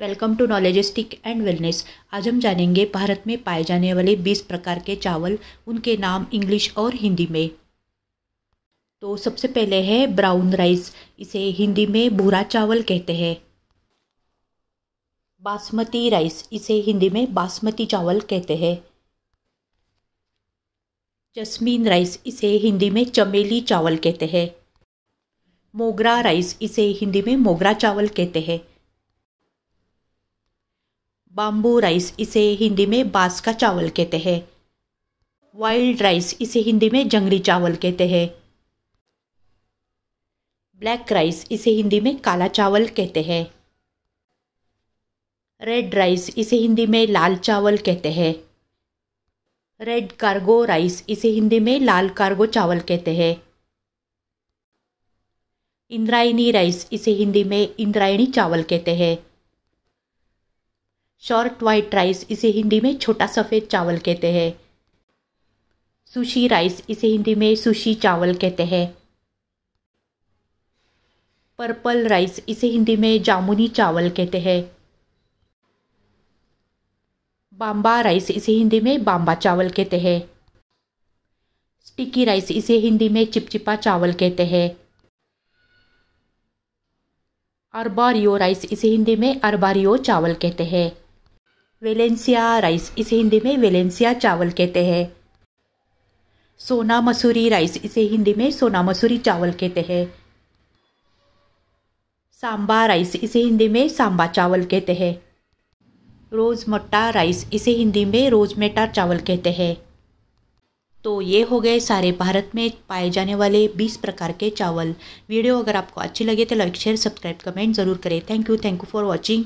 welcome to Knowledgistic and wellness आज हम जानेंगे भारत में पाए जाने वाले 20 प्रकार के चावल उनके नाम इंग्लिश और हिंदी में तो सबसे पहले है ब्राउन राइस इसे हिंदी में भूरा चावल कहते हैं बासमती राइस इसे हिंदी में बासमती चावल कहते हैं जस्मीन राइस इसे हिंदी में चमेली चावल कहते हैं मोगरा राइस इसे हिंदी में मोगरा चावल कहते हैं बाम्बू राइस इसे हिंदी में बांस का चावल कहते हैं वाइल्ड राइस इसे हिंदी में जंगली चावल कहते हैं ब्लैक राइस इसे हिंदी में काला चावल कहते हैं रेड राइस इसे हिंदी में लाल चावल कहते हैं रेड कार्गो राइस इसे हिंदी में लाल कार्गो चावल कहते हैं इंद्रायणी राइस इसे हिंदी में इंद्रायणी चावल कहते हैं शॉर्ट वाइट राइस इसे हिंदी में छोटा सफ़ेद चावल कहते हैं सुशी राइस इसे हिंदी में सुशी चावल कहते हैं पर्पल राइस इसे हिंदी में जामुनी चावल कहते हैं बाम्बा राइस इसे हिंदी में बाम्बा चावल कहते हैं स्टिकी राइस इसे हिंदी में चिपचिपा चावल कहते हैं अरबारियो राइस इसे हिंदी में अरबारियो चावल कहते हैं वेलेंसिया राइस इसे हिंदी में वेलेंसिया चावल कहते हैं सोना मसूरी राइस इसे हिंदी में सोना मसूरी चावल कहते हैं सांबा राइस इसे हिंदी में सांबा चावल कहते हैं रोज़मट्टा राइस इसे हिंदी में रोज़मेटा चावल कहते हैं तो ये हो गए सारे भारत में पाए जाने वाले 20 प्रकार के चावल वीडियो अगर आपको अच्छी लगे तो लाइक शेयर सब्सक्राइब कमेंट ज़रूर करें thank you thank you for watching